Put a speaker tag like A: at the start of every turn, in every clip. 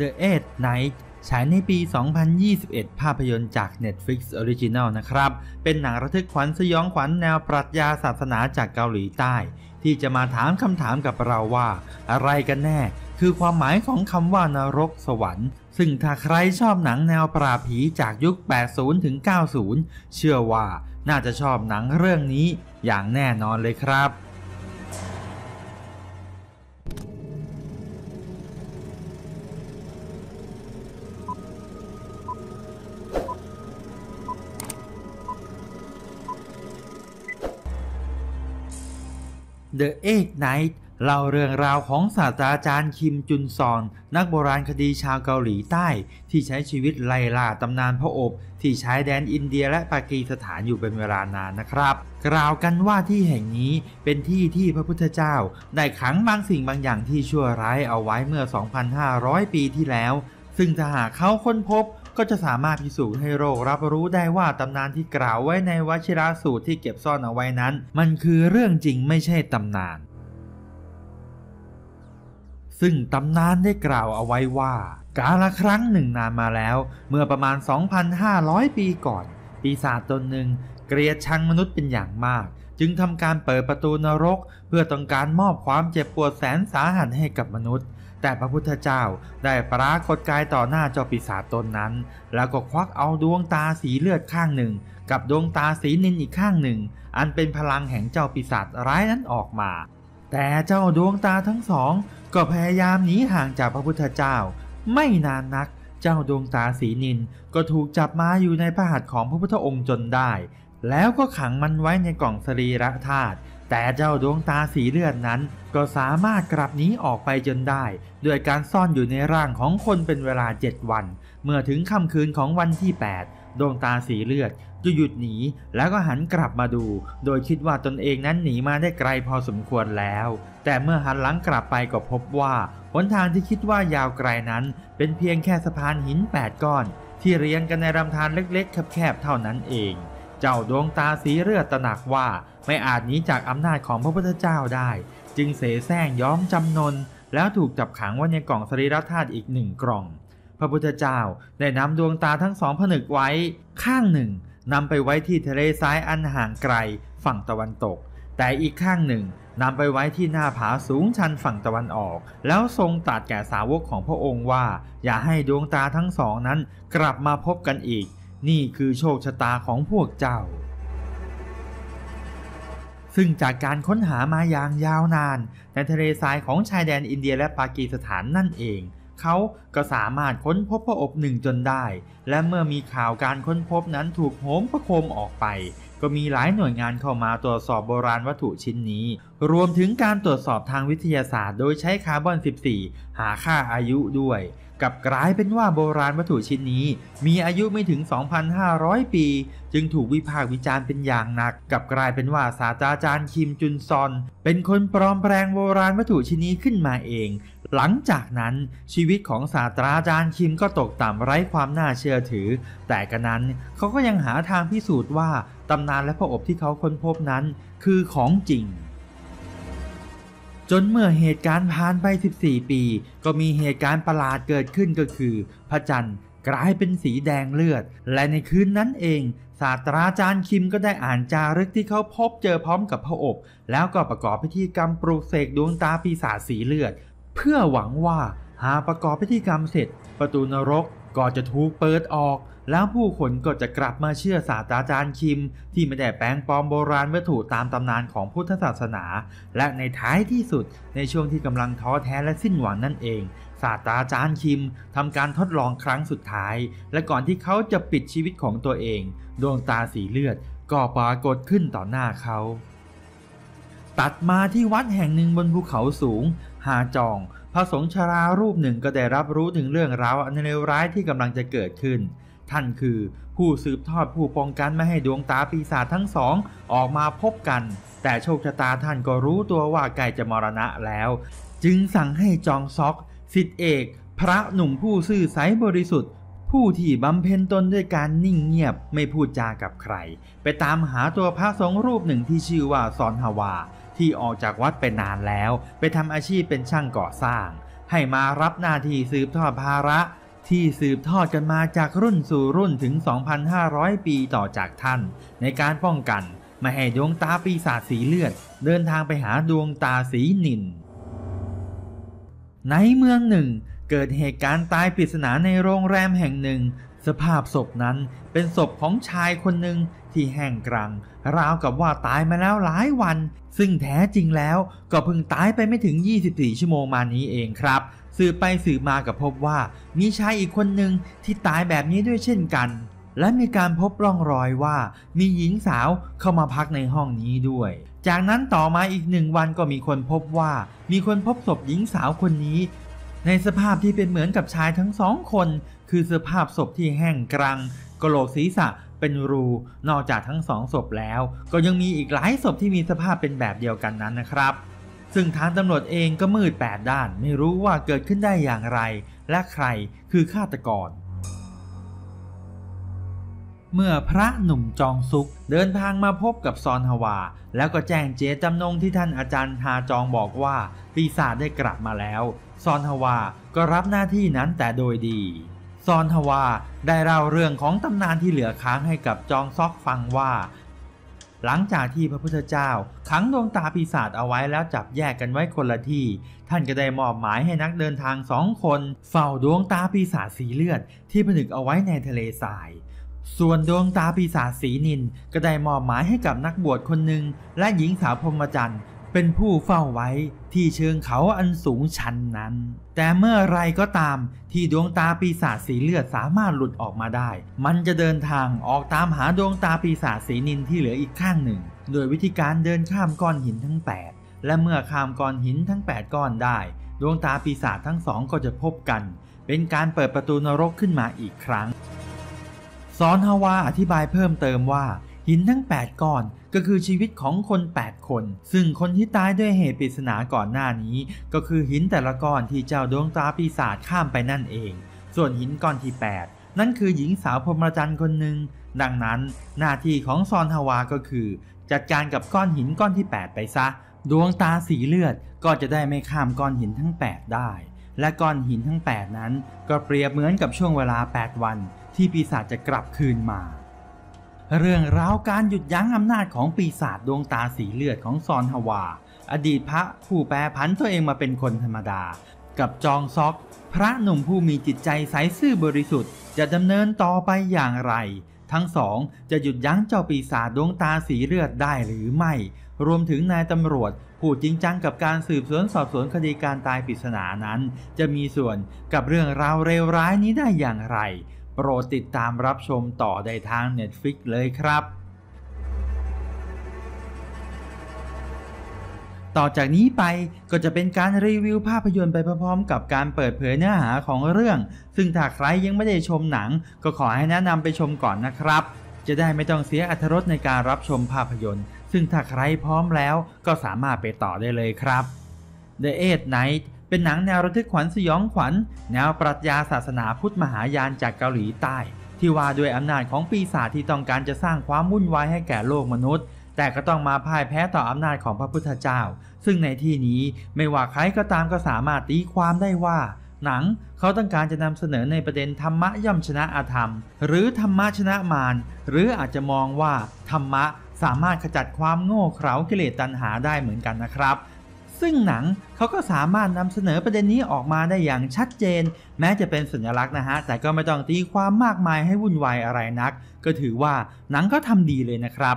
A: The Eighth Night ฉายในปี 2021 ภาพยนตร์จาก Netflix Original นะครับ เป็นหนังระทึกขวัญสยองขวัญแนวปรัชญาศาสนาจากเกาหลีใต้ ที่จะมาถามคำถามกับเราว่า อะไรกันแน่ คือความหมายของคำว่านรกสวรรค์ ซึ่งถ้าใครชอบหนังแนวปราผีจากยุค 80 ถึง 90 เชื่อว่าน่าจะชอบหนังเรื่องนี้อย่างแน่นอนเลยครับ The e i g h Night เล่าเรื่องราวของศาสตราจารย์คิมจุนซอนนักโบราณคดีชาวเกาหลีใต้ ที่ใช้ชีวิตไล่ล่าตำนานพระอบ ที่ใช้แดนอินเดียและปากีสถานอยู่เป็นเวลานานนะครับ กล่าวกันว่าที่แห่งนี้เป็นที่ที่พระพุทธเจ้าได้ขังบางสิ่งบางอย่างที่ชั่วร้ายเอาไว้เมื่อ 2,500 ปีที่แล้ว ซึ่งจะหากเขาค้นพบก็จะสามารถพิสูจน์ให้โลกรับรู้ได้ว่าตำนานที่กล่าวไว้ในวชิรสูตรที่เก็บซ่อนเอาไว้นั้น มันคือเรื่องจริงไม่ใช่ตำนาน ซึ่งตำนานได้กล่าวเอาไว้ว่า กาลครั้งหนึ่งนานมาแล้ว เมื่อประมาณ 2,500 ปีก่อน ปีศาจตนหนึ่ง เกลียดชังมนุษย์เป็นอย่างมาก จึงทำการเปิดประตูนรก เพื่อต้องการมอบความเจ็บปวดแสนสาหัสให้กับมนุษย์แต่พระพุทธเจ้าได้ปรากฏกายต่อหน้าเจ้าปีศาจตนนั้น แล้วก็ควักเอาดวงตาสีเลือดข้างหนึ่ง กับดวงตา สีนินอีกข้างหนึ่ง อันเป็นพลังแห่งเจ้าปีศาจร้ายนั้นออกมา แต่เจ้าดวงตาทั้งสอง ก็พยายามหนีห่างจากพระพุทธเจ้า ไม่นานนักเจ้าดวงตาสีนินก็ถูกจับมาอยู่ในพระหัตถ์ของพระพุทธองค์จนได้ แล้วก็ขังมันไว้ในกล่องสรีระธาตุแต่เจ้าดวงตาสีเลือดนั้น ก็สามารถกลับหนีออกไปจนได้ด้วยการซ่อนอยู่ในร่างของคนเป็นเวลา 7 วัน เมื่อถึงค่ำคืนของวันที่8ดวงตาสีเลือดจะหยุดหนีแล้วก็หันกลับมาดู โดยคิดว่าตนเองนั้นหนีมาได้ไกลพอสมควรแล้ว แต่เมื่อหันหลังกลับไปก็พบว่าหนทางที่คิดว่ายาวไกลนั้น เป็นเพียงแค่สะพานหิน 8 ก้อน ที่เรียงกันในลำธารเล็กๆแคบๆเท่านั้นเองเจ้าดวงตาสีเลือดตระหนักว่าไม่อาจหนีจากอำนาจของพระพุทธเจ้าได้ จึงเสแสร้งย้อมจำนนแล้วถูกจับขังไว้ในกล่องสรีระธาตุอีกหนึ่งกล่อง พระพุทธเจ้าได้นำดวงตาทั้งสองผนึกไว้ ข้างหนึ่งนำไปไว้ที่ทะเลทรายอันห่างไกลฝั่งตะวันตก แต่อีกข้างหนึ่งนำไปไว้ที่หน้าผาสูงชันฝั่งตะวันออก แล้วทรงตรัสแก่สาวกของพระองค์ว่า อย่าให้ดวงตาทั้งสองนั้นกลับมาพบกันอีกนี่คือโชคชะตาของพวกเจ้า ซึ่งจากการค้นหามาอย่างยาวนาน ในทะเลทรายของชายแดนอินเดียและปากีสถานนั่นเอง เขาก็สามารถค้นพบพระอบหนึ่งจนได้ และเมื่อมีข่าวการค้นพบนั้นถูกโหมประโคมออกไปก็มีหลายหน่วยงานเข้ามาตรวจสอบโบราณวัตถุชิ้นนี้ รวมถึงการตรวจสอบทางวิทยาศาสตร์โดยใช้คาร์บอน 14 หาค่าอายุด้วย กับกลายเป็นว่าโบราณวัตถุชิ้นนี้มีอายุไม่ถึง 2,500 ปี จึงถูกวิพากษ์วิจารณ์เป็นอย่างหนัก กับกลายเป็นว่าศาสตราจารย์คิมจุนซอน เป็นคนปลอมแปลงโบราณวัตถุชิ้นนี้ขึ้นมาเอง หลังจากนั้น ชีวิตของศาสตราจารย์คิมก็ตกต่ำไร้ความน่าเชื่อถือ แต่กระนั้นเขาก็ยังหาทางพิสูจน์ว่าตำนานและพระอบที่เขาค้นพบนั้นคือของจริง จนเมื่อเหตุการณ์ผ่านไป 14 ปี ก็มีเหตุการณ์ประหลาดเกิดขึ้นก็คือ พระจันทร์กลายเป็นสีแดงเลือด และในคืนนั้นเองศาสตราจารย์คิมก็ได้อ่านจารึกที่เขาพบเจอพร้อมกับพระอบ แล้วก็ประกอบพิธีกรรมปลุกเสกดวงตาปีศาจสีเลือด เพื่อหวังว่าหากประกอบพิธีกรรมเสร็จ ประตูนรกก็จะถูกเปิดออกแล้วผู้คนก็จะกลับมาเชื่อศาสตราจารย์คิม ที่ไม่ได้แปลงปลอมโบราณวัตถุตามตำนานของพุทธศาสนา และในท้ายที่สุด ในช่วงที่กำลังท้อแท้และสิ้นหวังนั่นเองศาสตราจารย์คิมทำการทดลองครั้งสุดท้าย และก่อนที่เขาจะปิดชีวิตของตัวเอง ดวงตาสีเลือด ก็ปรากฏขึ้นต่อหน้าเขาตัดมาที่วัดแห่งหนึ่งบนภูเขาสูง หาจองพระสงฆ์ชรารูปหนึ่งก็ได้รับรู้ถึงเรื่องราวอันเลวร้ายที่กำลังจะเกิดขึ้นท่านคือผู้สืบทอดผู้ป้องกันไม่ให้ดวงตาปีศาจทั้งสอง ออกมาพบกัน แต่โชคชะตาท่านก็รู้ตัวว่าใกล้จะมรณะแล้ว จึงสั่งให้จองซอกสิทธิเอก พระหนุ่มผู้ซื่อใสบริสุทธิ์ ผู้ที่บำเพ็ญตนด้วยการนิ่งเงียบไม่พูดจากับใคร ไปตามหาตัวพระสงฆ์รูปหนึ่งที่ชื่อว่า ซอนฮาวา ที่ออกจากวัดไปนานแล้ว ไปทำอาชีพเป็นช่างก่อสร้าง ให้มารับหน้าที่สืบทอดภาระที่สืบทอดกันมาจากรุ่นสู่รุ่นถึง 2,500 ปีต่อจากท่าน ในการป้องกันไม่ให้ดวงตาปีศาจสีเลือดเดินทางไปหาดวงตาสีนินในเมืองหนึ่งเกิดเหตุการณ์ตายปริศนาในโรงแรมแห่งหนึ่ง สภาพศพนั้นเป็นศพของชายคนหนึ่งที่แห้งกรังราวกับว่าตายมาแล้วหลายวัน ซึ่งแท้จริงแล้วก็เพิ่งตายไปไม่ถึง 24 ชั่วโมงมานี้เองครับ สืบไปสืบมากับพบว่ามีชายอีกคนหนึ่งที่ตายแบบนี้ด้วยเช่นกัน และมีการพบร่องรอยว่ามีหญิงสาวเข้ามาพักในห้องนี้ด้วย จากนั้นต่อมาอีกหนึ่งวันก็มีคนพบว่ามีคนพบศพหญิงสาวคนนี้ ในสภาพที่เป็นเหมือนกับชายทั้งสองคน คือสภาพศพที่แห้งกรังกระโหลกศีรษะเป็นรูนอกจากทั้งสองศพแล้ว ก็ยังมีอีกหลายศพที่มีสภาพเป็นแบบเดียวกันนั้นนะครับ ซึ่งทางตำรวจเองก็มืดแปดด้านไม่รู้ว่าเกิดขึ้นได้อย่างไร และใครคือฆาตกรเมื่อพระหนุ่มจองซุกเดินทางมาพบกับซอนฮวา แล้วก็แจ้งเจจำนงที่ท่านอาจารย์ฮาจองบอกว่าปีศาจได้กลับมาแล้วซอนฮวาก็รับหน้าที่นั้นแต่โดยดีซอนทวาได้เล่าเรื่องของตำนานที่เหลือค้างให้กับจองซอกฟังว่า หลังจากที่พระพุทธเจ้าขังดวงตาปีศาจเอาไว้แล้วจับแยกกันไว้คนละที่ ท่านก็ได้มอบหมายให้นักเดินทางสองคน เฝ้าดวงตาปีศาจสีเลือด ที่ผนึกเอาไว้ในทะเลทราย ส่วนดวงตาปีศาจสีนินก็ได้มอบหมายให้กับนักบวชคนหนึ่งและหญิงสาวพรหมจทร์เป็นผู้เฝ้าไว้ที่เชิงเขาอันสูงชันนั้น แต่เมื่อไรก็ตามที่ดวงตาปีศาจสีเลือดสามารถหลุดออกมาได้ มันจะเดินทางออกตามหาดวงตาปีศาจสีนินที่เหลืออีกข้างหนึ่ง โดยวิธีการเดินข้ามก้อนหินทั้ง 8 และเมื่อข้ามก้อนหินทั้ง 8 ก้อนได้ ดวงตาปีศาจทั้งสองก็จะพบกัน เป็นการเปิดประตูนรกขึ้นมาอีกครั้ง ซอนฮาวาอธิบายเพิ่มเติมว่าหินทั้ง8ก้อนก็คือชีวิตของคน 8 คน ซึ่งคนที่ตายด้วยเหตุปริศนาก่อนหน้านี้ ก็คือหินแต่ละก้อนที่เจ้าดวงตาปีศาจข้ามไปนั่นเอง ส่วนหินก้อนที่ 8 นั่นคือหญิงสาวพรหมจันทร์คนหนึ่งดังนั้น หน้าที่ของซอนฮาวาก็คือ จัดการกับก้อนหินก้อนที่ 8 ไปซะ ดวงตาสีเลือด ก็จะได้ไม่ข้ามก้อนหินทั้ง8ได้และก้อนหินทั้ง 8 นั้น ก็เปรียบเหมือนกับช่วงเวลา 8 วัน ที่ปีศาจจะกลับคืนมาเรื่องราวการหยุดยั้งอำนาจของปีศาจดวงตาสีเลือดของซอนฮวา อดีตพระผู้แปรผันตัวเองมาเป็นคนธรรมดา กับจองซอก พระหนุ่มผู้มีจิตใจใสซื่อบริสุทธิ์จะดำเนินต่อไปอย่างไร ทั้งสองจะหยุดยั้งเจ้าปีศาจดวงตาสีเลือดได้หรือไม่ รวมถึงนายตำรวจผู้จริงจังกับการสืบสวนสอบสวนคดีการตายปริศนานั้น จะมีส่วนกับเรื่องราวเลวร้ายนี้ได้อย่างไรโปรดติดตามรับชมต่อได้ทาง Netflix เลยครับ ต่อจากนี้ไปก็จะเป็นการรีวิวภาพยนตร์ไปพร้อมๆกับการเปิดเผยเนื้อหาของเรื่อง ซึ่งถ้าใครยังไม่ได้ชมหนังก็ขอให้แนะนำไปชมก่อนนะครับ จะได้ไม่ต้องเสียอรรถรสในการรับชมภาพยนตร์ ซึ่งถ้าใครพร้อมแล้วก็สามารถไปต่อได้เลยครับ The Eight Night เป็นหนังแนวระทึกขวัญสยองขวัญ แนวปรัชญาศาสนาพุทธมหายานจากเกาหลีใต้ ที่ว่า ด้วยอำนาจของปีศาจที่ต้องการจะสร้างความวุ่นวายให้แก่โลกมนุษย์ แต่ก็ต้องมาพ่ายแพ้ต่ออำนาจของพระพุทธเจ้า ซึ่งในที่นี้ไม่ว่าใครก็ตามก็สามารถตีความได้ว่า หนังเขาต้องการจะนำเสนอในประเด็นธรรมะย่อมชนะอาธรรม หรือธรรมะชนะมารหรืออาจจะมองว่าธรรมะสามารถขจัดความโง่เขลากิเลสตัณหาได้เหมือนกันนะครับซึ่งหนังเขาก็สามารถนำเสนอประเด็นนี้ออกมาได้อย่างชัดเจน แม้จะเป็นสัญลักษณ์นะฮะแต่ก็ไม่ต้องตีความมากมายให้วุ่นวายอะไรนัก ก็ถือว่าหนังก็ทำดีเลยนะครับ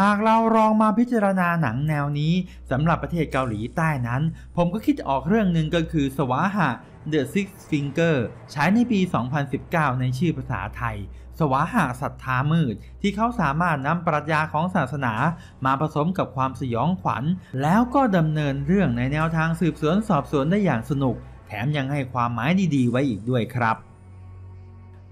A: หากเราลองมาพิจารณาหนังแนวนี้สำหรับประเทศเกาหลีใต้นั้น ผมก็คิดออกเรื่องหนึ่งก็คือ สวาหะ The Six Finger ใช้ในปี 2019 ในชื่อภาษาไทย สวาหะศรัทธามืด ที่เขาสามารถนำปรัชญาของศาสนามาผสมกับความสยองขวัญ แล้วก็ดำเนินเรื่องในแนวทางสืบสวนสอบสวนได้อย่างสนุก แถมยังให้ความหมายดี ๆ ไว้อีกด้วยครับ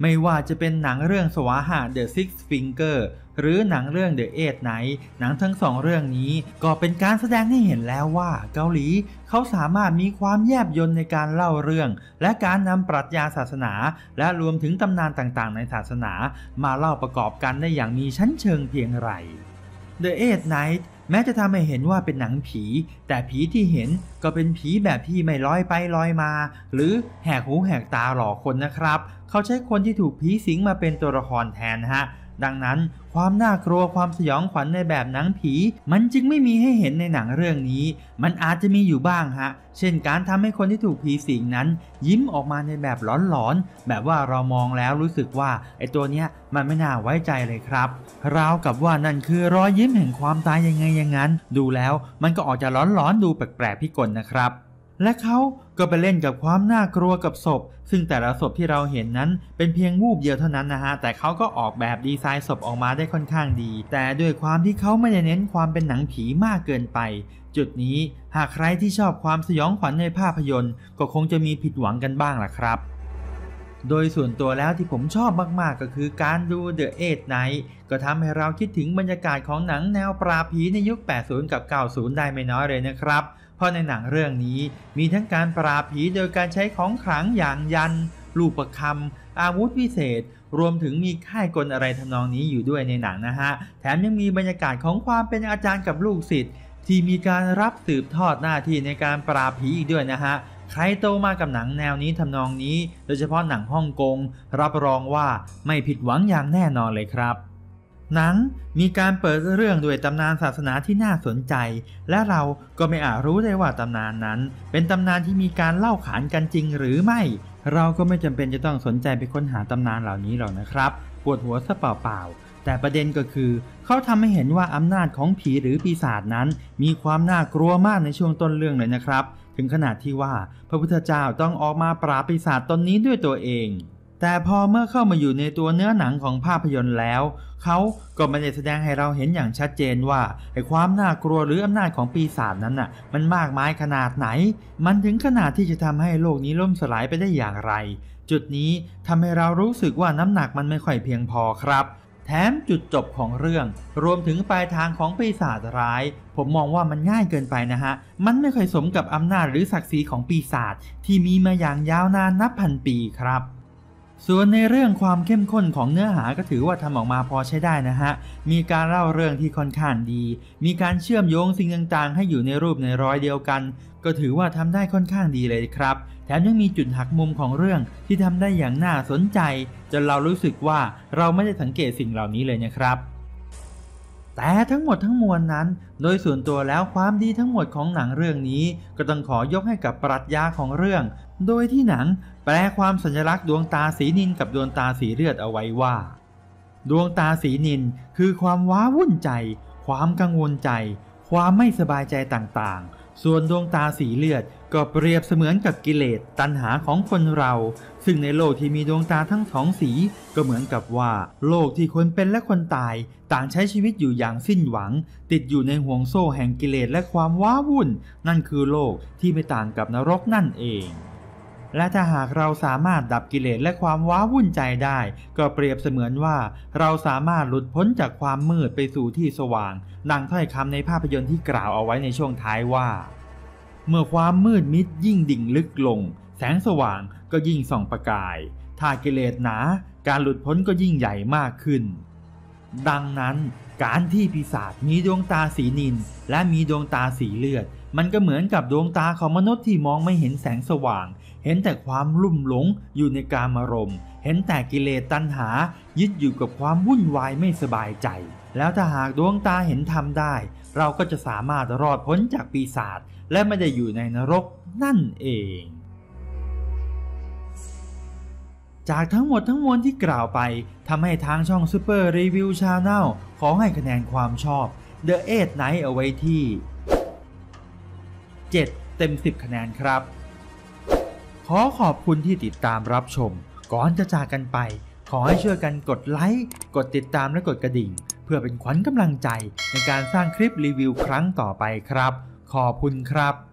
A: ไม่ว่าจะเป็นหนังเรื่องสวาหะ The Six Finger หรือหนังเรื่อง The Eight Night หนังทั้งสองเรื่องนี้ก็เป็นการแสดงให้เห็นแล้วว่าเกาหลีเขาสามารถมีความแยบยนในการเล่าเรื่อง และการนำปรัชญาศาสนา และรวมถึงตำนานต่างๆ ในศาสนา มาเล่าประกอบกันได้อย่างมีชั้นเชิงเพียงไร The Eight Night แม้จะทำให้เห็นว่าเป็นหนังผี แต่ผีที่เห็นก็เป็นผีแบบที่ไม่ลอยไปลอยมา หรือแหกหูแหกตาหลอกคนนะครับเขาใช้คนที่ถูกผีสิงมาเป็นตัวละครแทนฮะดังนั้นความน่ากลัวความสยองขวัญในแบบหนังผี มันจึงไม่มีให้เห็นในหนังเรื่องนี้ มันอาจจะมีอยู่บ้างฮะ เช่นการทำให้คนที่ถูกผีสิงนั้น ยิ้มออกมาในแบบหลอนๆแบบว่าเรามองแล้วรู้สึกว่าไอ้ตัวเนี้ยมันไม่น่าไว้ใจเลยครับราวกับว่านั่นคือรอยยิ้มแห่งความตายยังไงยังงั้น ดูแล้วมันก็ออกจะหลอนๆ ดูแปลกๆพิกลนะครับ และเขาก็ไปเล่นกับความน่ากลัวกับศพ ซึ่งแต่ละศพที่เราเห็นนั้นเป็นเพียงวูบเดียวเท่านั้นนะฮะ แต่เขาก็ออกแบบดีไซน์ศพออกมาได้ค่อนข้างดี แต่ด้วยความที่เขาไม่ได้เน้นความเป็นหนังผีมากเกินไป จุดนี้หากใครที่ชอบความสยองขวัญในภาพยนตร์ ก็คงจะมีผิดหวังกันบ้างล่ะครับ โดยส่วนตัวแล้วที่ผมชอบมากๆก็คือการดู The Eight Night ก็ทำให้เราคิดถึงบรรยากาศของหนังแนวปราผีในยุค80กับ90ได้ไม่น้อยเลยนะครับเพราะในหนังเรื่องนี้มีทั้งการปราบผีโดยการใช้ของขลังอย่างยัน ลูกประคำอาวุธวิเศษ รวมถึงมีค่ายกลอะไรทำนองนี้อยู่ด้วยในหนังนะฮะแถมยังมีบรรยากาศของความเป็นอาจารย์กับลูกศิษย์ที่มีการรับสืบทอดหน้าที่ในการปราบผีอีกด้วยนะฮะใครโตมากับหนังแนวนี้ทำนองนี้ โดยเฉพาะหนังฮ่องกงรับรองว่าไม่ผิดหวังอย่างแน่นอนเลยครับหนังมีการเปิดเรื่อง ด้วยตำนานศาสนาที่น่าสนใจ และเราก็ไม่อาจรู้ได้ว่าตำนานนั้น เป็นตำนานที่มีการเล่าขานกันจริงหรือไม่ เราก็ไม่จำเป็นจะต้องสนใจไปค้นหาตำนานเหล่านี้หรอกนะครับ ปวดหัวซะเปล่าๆแต่ประเด็นก็คือเขาทำให้เห็นว่าอำนาจของผีหรือปีศาจนั้น มีความน่ากลัวมากในช่วงต้นเรื่องเลยนะครับ ถึงขนาดที่ว่าพระพุทธเจ้าต้องออกมาปราบปีศาจตนนี้ด้วยตัวเองแต่พอเมื่อเข้ามาอยู่ในตัวเนื้อหนังของภาพยนตร์แล้ว เขาก็ไม่ได้แสดงให้เราเห็นอย่างชัดเจนว่าไอ้ความน่ากลัวหรืออำนาจของปีศาจนั้นน่ะ มันมากมายขนาดไหน มันถึงขนาดที่จะทำให้โลกนี้ล่มสลายไปได้อย่างไร จุดนี้ทำให้เรารู้สึกว่าน้ำหนักมันไม่ค่อยเพียงพอครับ แถมจุดจบของเรื่อง รวมถึงปลายทางของปีศาจร้าย ผมมองว่ามันง่ายเกินไปนะฮะ มันไม่ค่อยสมกับอำนาจหรือศักดิ์ศรีของปีศาจที่มีมาอย่างยาวนานนับพันปีครับส่วนในเรื่องความเข้มข้นของเนื้อหาก็ถือว่าทำออกมาพอใช้ได้นะฮะ มีการเล่าเรื่องที่ค่อนข้างดี มีการเชื่อมโยงสิ่งต่างๆให้อยู่ในรูปในร้อยเดียวกัน ก็ถือว่าทำได้ค่อนข้างดีเลยครับ แถมยังมีจุดหักมุมของเรื่องที่ทำได้อย่างน่าสนใจจนเรารู้สึกว่าเราไม่ได้สังเกตสิ่งเหล่านี้เลยนะครับ แต่ทั้งหมดทั้งมวลนั้น โดยส่วนตัวแล้วความดีทั้งหมดของหนังเรื่องนี้ ก็ต้องขอยกให้กับปรัชญาของเรื่องโดยที่หนัง แปลความสัญลักษณ์ดวงตาสีนินกับดวงตาสีเลือดเอาไว้ว่า ดวงตาสีนินคือความว้าวุ่นใจ ความกังวลใจ ความไม่สบายใจต่างๆ ส่วนดวงตาสีเลือด ก็เปรียบเสมือนกับกิเลสตัณหาของคนเรา ซึ่งในโลกที่มีดวงตาทั้งสองสี ก็เหมือนกับว่า โลกที่คนเป็นและคนตาย ต่างใช้ชีวิตอยู่อย่างสิ้นหวัง ติดอยู่ในห่วงโซ่แห่งกิเลสและความว้าวุ่น นั่นคือโลกที่ไม่ต่างกับนรกนั่นเองและถ้าหากเราสามารถดับกิเลสและความว้าวุ่นใจได้ ก็เปรียบเสมือนว่า เราสามารถหลุดพ้นจากความมืดไปสู่ที่สว่าง ดังถ้อยคำในภาพยนตร์ที่กล่าวเอาไว้ในช่วงท้ายว่า เมื่อความมืดมิดยิ่งดิ่งลึกลง แสงสว่างก็ยิ่งส่องประกาย ถ้ากิเลสหนา การหลุดพ้นก็ยิ่งใหญ่มากขึ้น ดังนั้น การที่ปีศาจมีดวงตาสีนินและมีดวงตาสีเลือด มันก็เหมือนกับดวงตาของมนุษย์ที่มองไม่เห็นแสงสว่างเห็นแต่ความลุ่มหลงอยู่ในกามารมณ์ เห็นแต่กิเลสตัณหา ยึดอยู่กับความวุ่นวายไม่สบายใจ แล้วถ้าหากดวงตาเห็นธรรมได้ เราก็จะสามารถรอดพ้นจากปีศาจและไม่ได้อยู่ในนรกนั่นเอง จากทั้งหมดทั้งมวลที่กล่าวไปทำให้ทางช่องซูเปอร์รีวิวชาแนลขอให้คะแนนความชอบ The t Night เอาไว้ที่7เต็ม 10 คะแนนครับขอขอบคุณที่ติดตามรับชม ก่อนจะจากกันไป ขอให้ช่วยกันกดไลค์ กดติดตามและกดกระดิ่ง เพื่อเป็นขวัญกำลังใจ ในการสร้างคลิปรีวิวครั้งต่อไปครับ ขอบคุณครับ